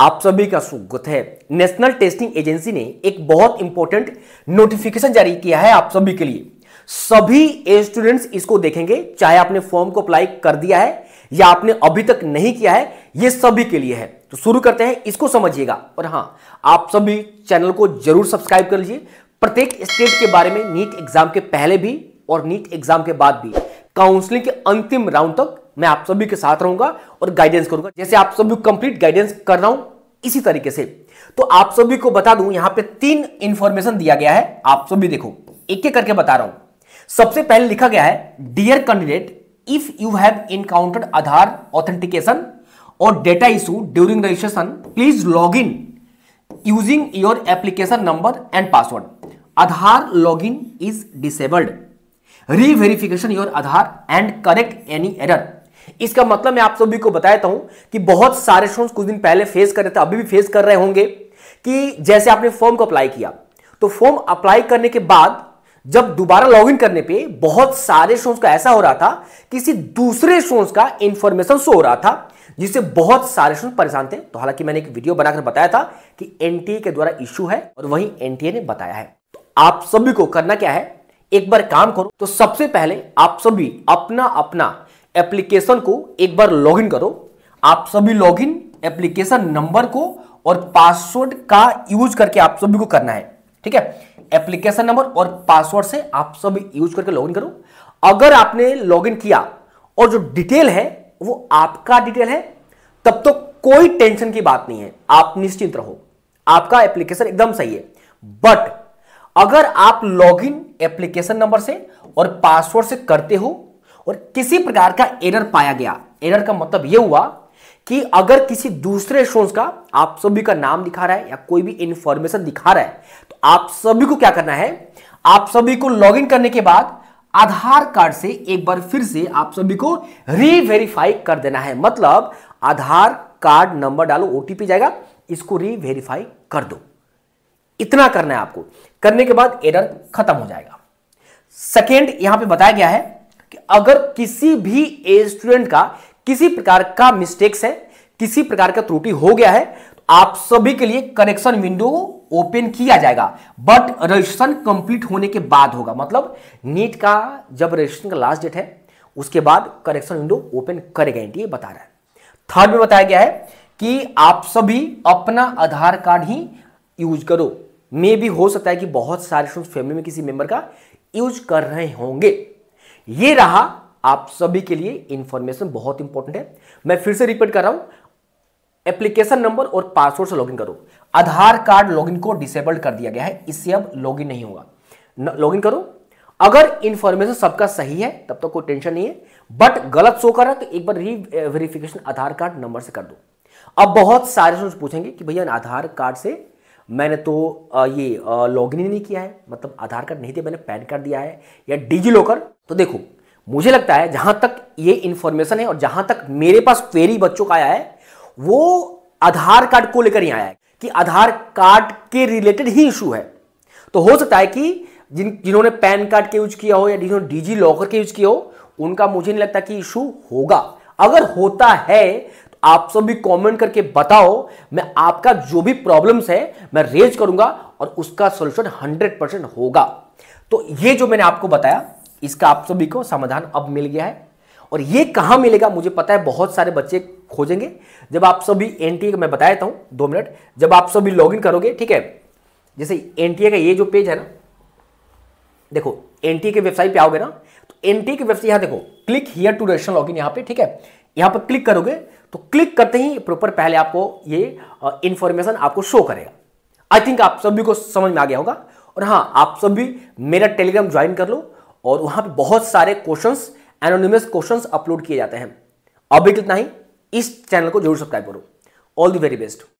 आप सभी का स्वागत है नेशनल टेस्टिंग एजेंसी ने एक बहुत इंपॉर्टेंट नोटिफिकेशन जारी किया है आप सभी के लिए सभी स्टूडेंट्स इसको देखेंगे चाहे आपने फॉर्म को अप्लाई कर दिया है या आपने अभी तक नहीं किया है ये सभी के लिए है तो शुरू करते हैं इसको समझिएगा और हां आप सभी चैनल को जरूर सब्सक्राइब कर लीजिए प्रत्येक स्टेट के बारे में नीट एग्जाम के पहले भी और नीट एग्जाम के बाद भी काउंसलिंग के अंतिम राउंड तक मैं आप सभी के साथ रहूंगा और गाइडेंस करूंगा जैसे आप सभी कंप्लीट गाइडेंस कर रहा हूं इसी तरीके से तो आप सभी को बता दूं यहां पे तीन इंफॉर्मेशन दिया गया है आप सभी देखो एक एक करके बता रहा हूं सबसे पहले लिखा गया है dear candidate if you have encountered Aadhaar authentication और data issue during registration please log in using your application number and password Aadhaar log in is disabled reverification your Aadhaar and correct any error इसका मतलब मैं आप सभी को बताता हूं कि बहुत सारे स्टूडेंट्स कुछ दिन पहले फेस कर रहे थे अभी भी फेस कर रहे होंगे कि जैसे आपने फॉर्म को अप्लाई किया तो फॉर्म अप्लाई करने के बाद जब दोबारा लॉगिन करने पे बहुत सारे स्टूडेंट्स का ऐसा हो रहा था किसी दूसरे स्टूडेंट्स का इंफॉर्मेशन शो हो रहा था जिससे बहुत सारे स्टूडेंट परेशान थे तो हालांकि मैंने एक वीडियो बनाकर बताया था कि एनटीए के द्वारा इश्यू है और वही एनटीए ने बताया है तो आप सभी को करना क्या है एक बार काम करो तो सबसे पहले आप सभी अपना अपना एप्लीकेशन को एक बार लॉगिन करो आप सभी लॉगिन एप्लीकेशन नंबर को और पासवर्ड का यूज करके आप सभी को करना है ठीक है एप्लीकेशन नंबर और पासवर्ड से आप सभी यूज करके लॉगिन करो अगर आपने लॉगिन किया और जो डिटेल है वो आपका डिटेल है तब तो कोई टेंशन की बात नहीं है आप निश्चिंत रहो आपका एप्लीकेशन एकदम सही है बट अगर आप लॉगिन एप्लीकेशन नंबर से और पासवर्ड से करते हो और किसी प्रकार का एरर पाया गया एरर का मतलब यह हुआ कि अगर किसी दूसरे शोज का आप सभी का नाम दिखा रहा है या कोई भी इंफॉर्मेशन दिखा रहा है तो आप सभी को क्या करना है आप सभी को लॉगिन करने के बाद आधार कार्ड से एक बार फिर से आप सभी को रीवेरीफाई कर देना है मतलब आधार कार्ड नंबर डालो ओटीपी जाएगा इसको रीवेरीफाई कर दो इतना करना है आपको करने के बाद एरर खत्म हो जाएगा सेकेंड यहां पे बताया गया है कि अगर किसी भी ए स्टूडेंट का किसी प्रकार का मिस्टेक्स है किसी प्रकार का त्रुटि हो गया है तो आप सभी के लिए कनेक्शन विंडो ओपन किया जाएगा बट रजिस्ट्रेशन कंप्लीट होने के बाद होगा मतलब नीट का जब रजिस्ट्रेशन का लास्ट डेट है उसके बाद कनेक्शन विंडो ओपन करेगा ये बता रहा है थर्ड में बताया गया है कि आप सभी अपना आधार कार्ड ही यूज करो मे भी हो सकता है कि बहुत सारे स्टूडेंट फैमिली में किसी मेंबर का यूज कर रहे होंगे ये रहा आप सभी के लिए इंफॉर्मेशन बहुत इंपॉर्टेंट है मैं फिर से रिपीट कर रहा हूं एप्लीकेशन नंबर और पासवर्ड से लॉगिन करो आधार कार्ड लॉगिन को डिसेबल्ड कर दिया गया है इससे अब लॉगिन नहीं होगा लॉगिन करो अगर इंफॉर्मेशन सबका सही है तब तक तो कोई टेंशन नहीं है बट गलत शो कर रहा है तो एक बार री वेरिफिकेशन आधार कार्ड नंबर से कर दो अब बहुत सारे पूछेंगे कि भैया आधार कार्ड से मैंने तो ये इन ही नहीं किया है मतलब आधार कार्ड नहीं दिया मैंने पैन कार्ड दिया है या डिजी लॉकर तो देखो मुझे लगता है जहां तक ये इन्फॉर्मेशन है और जहां तक मेरे पास क्वेरी बच्चों का आया है वो आधार कार्ड को लेकर ही आया है कि आधार कार्ड के रिलेटेड ही इशू है तो हो सकता है कि जिन जिन्होंने पैन कार्ड के यूज किया हो या जिन्होंने डिजी लॉकर के यूज किया हो उनका मुझे नहीं लगता कि इशू होगा अगर होता है आप सब भी कमेंट करके बताओ मैं आपका जो भी प्रॉब्लम्स है मैं रेज करूंगा और उसका सोल्यूशन हंड्रेड परसेंट होगा तो ये जो मैंने आपको बताया इसका आप सभी को समाधान अब मिल गया है और ये कहां मिलेगा मुझे पता है बहुत सारे बच्चे खोजेंगे जब आप सभी एन टी मैं बताया था दो मिनट जब आप सभी लॉग करोगे ठीक है जैसे एन का ये जो पेज है ना देखो एन के वेबसाइट पे आओगे ना तो एन की वेबसाइट यहां देखो click here to register in यहां पर ठीक है यहां पर क्लिक करोगे तो क्लिक करते ही प्रॉपर पहले आपको ये इंफॉर्मेशन आपको शो करेगा आई थिंक आप सभी को समझ में आ गया होगा और हाँ आप सब भी मेरा टेलीग्राम ज्वाइन कर लो और वहां पर बहुत सारे क्वेश्चन एनोनिमस क्वेश्चन अपलोड किए जाते हैं अभी कितना ही इस चैनल को जरूर सब्सक्राइब करो ऑल द वेरी बेस्ट